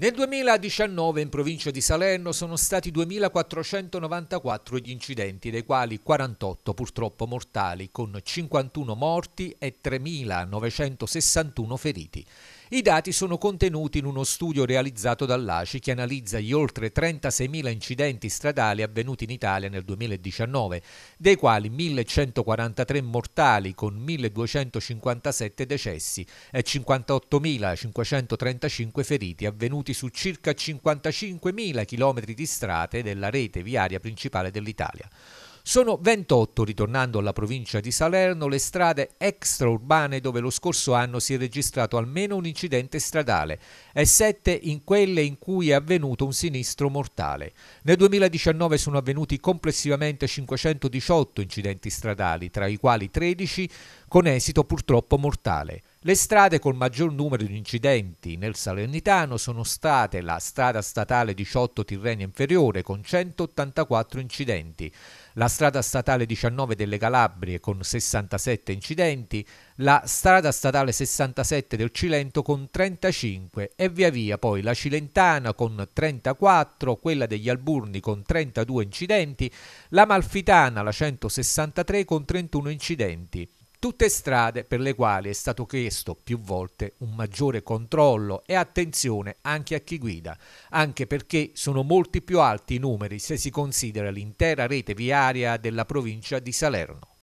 Nel 2019 in provincia di Salerno sono stati 2.494 gli incidenti, dei quali 48 purtroppo mortali, con 51 morti e 3.961 feriti. I dati sono contenuti in uno studio realizzato dall'ACI che analizza gli oltre 36.000 incidenti stradali avvenuti in Italia nel 2019, dei quali 1.143 mortali con 1.257 decessi e 58.535 feriti avvenuti su circa 55.000 km di strade della rete viaria principale dell'Italia. Sono 28, ritornando alla provincia di Salerno, le strade extraurbane dove lo scorso anno si è registrato almeno un incidente stradale e 7 in quelle in cui è avvenuto un sinistro mortale. Nel 2019 sono avvenuti complessivamente 518 incidenti stradali, tra i quali 13 con esito purtroppo mortale. Le strade con maggior numero di incidenti nel Salernitano sono state la strada statale 18 Tirrenia Inferiore con 184 incidenti, la strada statale 19 delle Calabrie con 67 incidenti, la strada statale 67 del Cilento con 35 e via via poi la Cilentana con 34, quella degli Alburni con 32 incidenti, la Malfitana la 163 con 31 incidenti. Tutte strade per le quali è stato chiesto più volte un maggiore controllo e attenzione anche a chi guida, anche perché sono molti più alti i numeri se si considera l'intera rete viaria della provincia di Salerno.